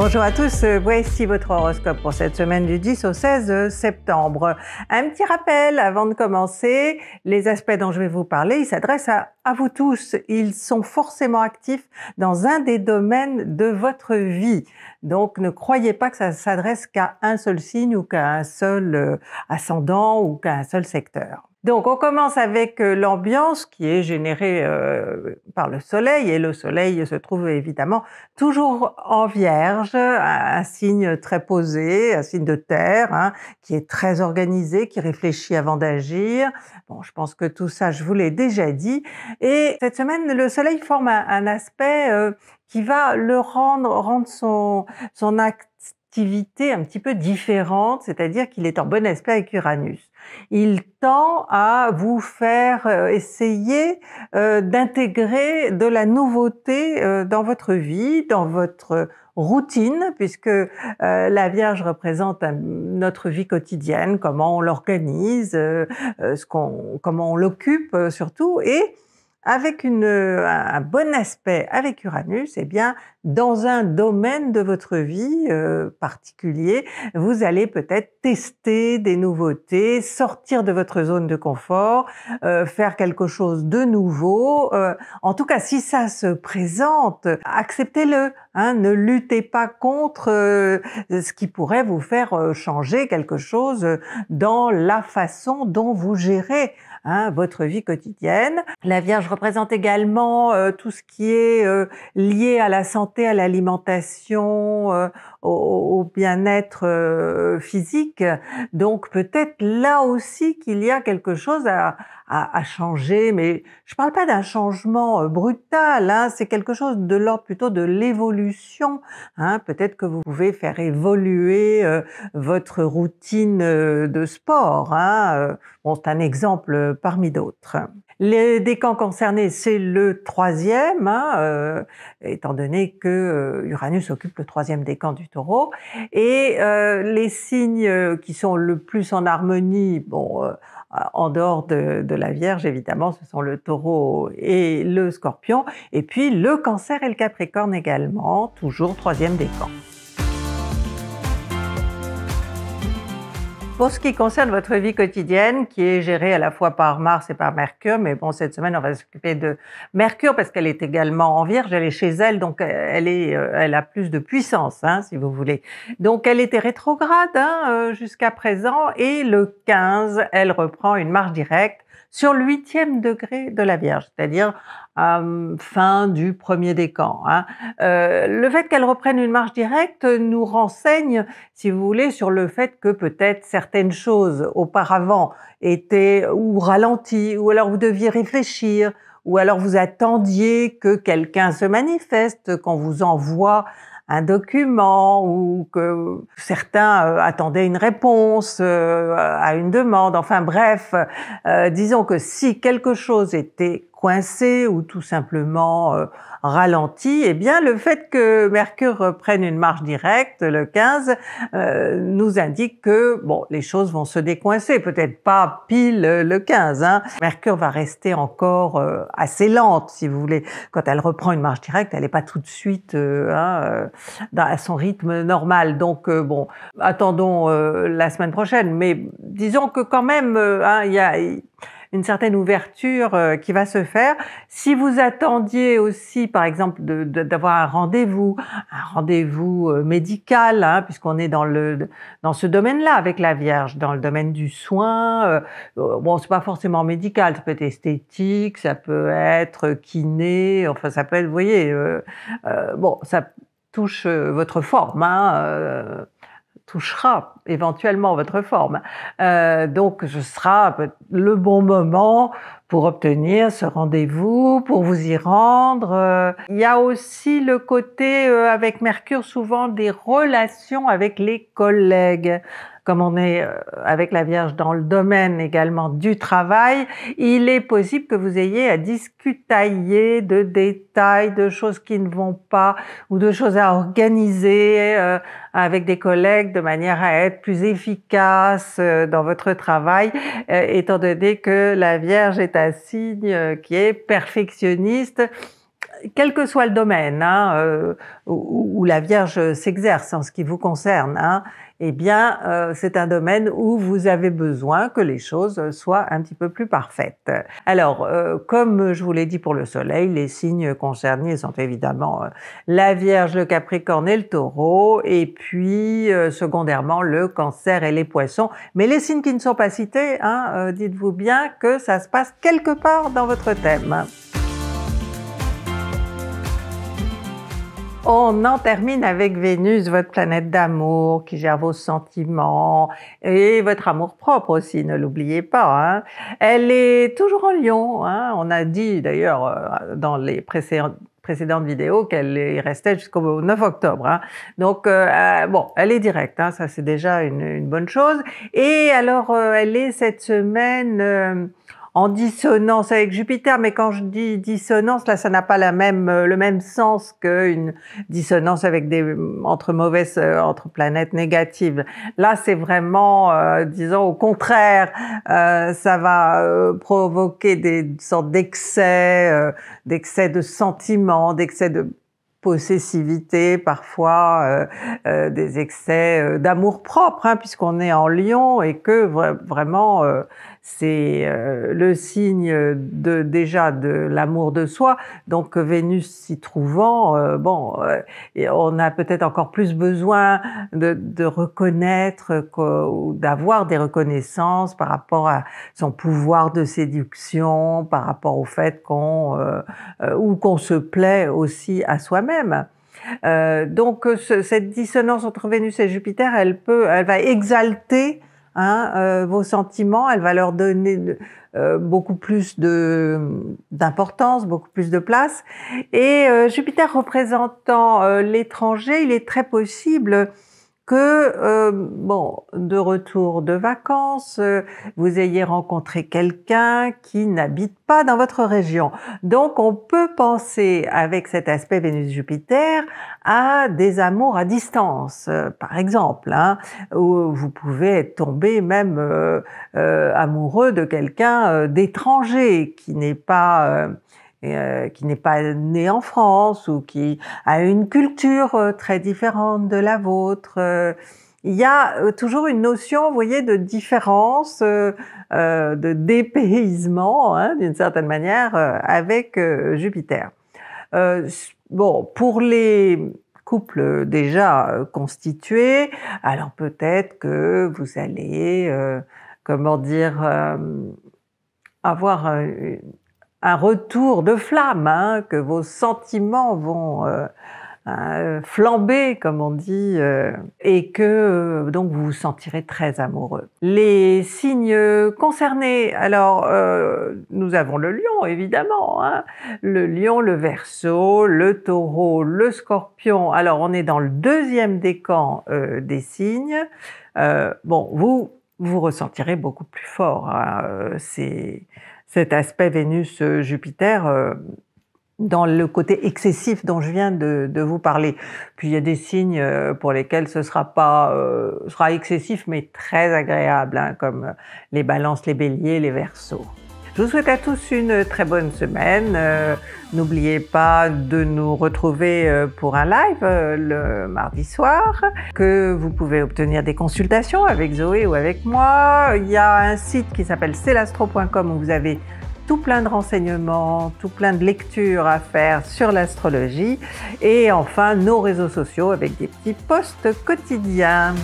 Bonjour à tous, euh, voici votre horoscope pour cette semaine du 10 au 16 septembre. Un petit rappel avant de commencer, les aspects dont je vais vous parler, ils s'adressent à, vous tous, ils sont forcément actifs dans un des domaines de votre vie. Donc ne croyez pas que ça s'adresse qu'à un seul signe ou qu'à un seul euh, ascendant ou qu'à un seul secteur. Donc on commence avec euh, l'ambiance qui est générée euh, par le soleil et le soleil se trouve évidemment toujours en vierge, un, signe très posé, un signe de terre hein, qui est très organisé, qui réfléchit avant d'agir. Bon, je pense que tout ça je vous l'ai déjà dit. Et cette semaine le soleil forme un, aspect euh, qui va le rendre rendre son acte un petit peu différente, c'est-à-dire qu'il est en bon aspect avec Uranus. Il tend à vous faire euh, essayer euh, d'intégrer de la nouveauté euh, dans votre vie, dans votre routine, puisque la Vierge représente notre vie quotidienne, comment on l'organise, comment on l'occupe surtout, et avec euh, un bon aspect avec Uranus, eh bien, dans un domaine de votre vie euh, particulier, vous allez peut-être tester des nouveautés, sortir de votre zone de confort, euh, faire quelque chose de nouveau. en tout cas, si ça se présente, acceptez-le, Hein, ne luttez pas contre euh, ce qui pourrait vous faire euh, changer quelque chose dans la façon dont vous gérez hein, votre vie quotidienne. La Vierge représente également euh, tout ce qui est lié à la santé, à l'alimentation, au bien-être physique. Donc peut-être là aussi qu'il y a quelque chose à, à, changer, mais je ne parle pas d'un changement euh, brutal, hein, c'est quelque chose de l'ordre plutôt de l'évolution. Hein. Peut-être que vous pouvez faire évoluer euh, votre routine euh, de sport. Hein, bon, c'est un exemple parmi d'autres. Les, décans concernés, c'est le troisième, hein, euh, étant donné que euh, Uranus occupe le troisième décan du taureau. Et euh, les signes qui sont le plus en harmonie, bon, en dehors de, de, la Vierge, évidemment, ce sont le taureau et le scorpion, et puis le cancer et le capricorne également, toujours troisième décan. Pour ce qui concerne votre vie quotidienne, qui est gérée à la fois par Mars et par Mercure, mais bon, cette semaine, on va s'occuper de Mercure parce qu'elle est également en Vierge, elle est chez elle, donc euh, elle, est, euh, elle a plus de puissance, hein, si vous voulez. Donc, elle était rétrograde hein, euh, jusqu'à présent et le 15, elle reprend une marche directe sur le huitième degré de la Vierge, c'est-à-dire fin du premier décan. Hein. le fait qu'elle reprenne une marche directe nous renseigne, si vous voulez, sur le fait que peut-être certains certaines choses auparavant étaient ou ralenties, ou alors vous deviez réfléchir, ou alors vous attendiez que quelqu'un se manifeste, qu'on vous envoie un document ou que certains euh, attendaient une réponse euh, à une demande. Enfin bref, euh, disons que si quelque chose était coincé ou tout simplement euh, ralenti, eh bien le fait que Mercure reprenne une marche directe le 15 euh, nous indique que bon les choses vont se décoincer, peut-être pas pile le 15. Hein. Mercure va rester encore euh, assez lente si vous voulez. Quand elle reprend une marche directe, elle n'est pas tout de suite hein, à son rythme normal. Donc bon, attendons la semaine prochaine. Mais disons que quand même, hein, il y a une certaine ouverture euh, qui va se faire. Si vous attendiez aussi, par exemple, d'avoir un rendez-vous, un rendez-vous euh, médical, hein, puisqu'on est dans le dans ce domaine-là avec la Vierge, dans le domaine du soin. Euh, bon, c'est pas forcément médical, ça peut être esthétique, ça peut être kiné, enfin ça peut être, vous voyez, bon, ça touche votre forme. Hein, touchera éventuellement votre forme. Euh, donc ce sera le bon moment pour obtenir ce rendez-vous, pour vous y rendre. Euh, il y a aussi le côté euh, avec Mercure souvent des relations avec les collègues comme on est euh, avec la Vierge dans le domaine également du travail, il est possible que vous ayez à discutailler de détails, de choses qui ne vont pas ou de choses à organiser euh, avec des collègues de manière à être plus efficace euh, dans votre travail, étant donné que la Vierge est un signe qui est perfectionniste quel que soit le domaine hein, où, où, la Vierge s'exerce en ce qui vous concerne, hein, eh bien, euh, c'est un domaine où vous avez besoin que les choses soient un petit peu plus parfaites. Alors, euh, comme je vous l'ai dit pour le Soleil, les signes concernés sont évidemment euh, la Vierge, le Capricorne et le Taureau, et puis secondairement le Cancer et les Poissons. Mais les signes qui ne sont pas cités, hein, dites-vous bien que ça se passe quelque part dans votre thème. On en termine avec Vénus, votre planète d'amour qui gère vos sentiments et votre amour propre aussi, ne l'oubliez pas. Hein. Elle est toujours en lion. Hein. On a dit d'ailleurs euh, dans les précédentes vidéos qu'elle qu'elle restait jusqu'au 9 octobre. Hein. Donc, euh, euh, bon, elle est directe, hein, ça c'est déjà une, bonne chose. Et alors, elle est cette semaine en dissonance avec Jupiter, mais quand je dis dissonance, là, ça n'a pas la même, euh, le même sens qu'une dissonance avec des, entre mauvaises, euh, entre planètes négatives. Là, c'est vraiment, euh, disons, au contraire, ça va provoquer des sortes d'excès, d'excès de sentiments, d'excès de possessivité, parfois des excès d'amour propre, hein, puisqu'on est en Lion et que vraiment c'est euh, le signe de déjà de l'amour de soi. Donc Vénus s'y trouvant, euh, bon, euh, on a peut-être encore plus besoin de, de reconnaître ou d'avoir des reconnaissances par rapport à son pouvoir de séduction, par rapport au fait qu'on ou qu'on se plaît aussi à soi-même. donc cette dissonance entre Vénus et Jupiter, elle peut, elle va exalter Hein, euh, vos sentiments, elle va leur donner euh, beaucoup plus d'importance, beaucoup plus de place. Et euh, Jupiter représentant l'étranger, il est très possible que, euh, bon, de retour de vacances, euh, vous ayez rencontré quelqu'un qui n'habite pas dans votre région. Donc, on peut penser, avec cet aspect Vénus-Jupiter, à des amours à distance, euh, par exemple, hein, où vous pouvez tomber même amoureux de quelqu'un d'étranger qui n'est pas euh, qui n'est pas né en France ou qui a une culture euh, très différente de la vôtre. Euh, il y a toujours une notion, vous voyez, de différence, euh, de dépaysement, hein, d'une certaine manière, avec Jupiter. bon, pour les couples déjà constitués, alors peut-être que vous allez, euh, comment dire, avoir une un retour de flamme, hein, que vos sentiments vont euh, euh, flamber, comme on dit, euh, et que donc vous vous sentirez très amoureux. Les signes concernés, alors nous avons le lion, évidemment, hein. le lion, le verso, le taureau, le scorpion. Alors on est dans le deuxième décan des signes. bon, vous, vous ressentirez beaucoup plus fort hein, cet aspect Vénus-Jupiter euh, dans le côté excessif dont je viens de, vous parler. Puis il y a des signes euh, pour lesquels ce sera pas euh, sera excessif mais très agréable, hein, comme les balances, les béliers, les versos. Je vous souhaite à tous une très bonne semaine. Euh, n'oubliez pas de nous retrouver euh, pour un live euh, le mardi soir, que vous pouvez obtenir des consultations avec Zoé ou avec moi. Il y a un site qui s'appelle celastro.com où vous avez tout plein de renseignements, tout plein de lectures à faire sur l'astrologie et enfin nos réseaux sociaux avec des petits posts quotidiens.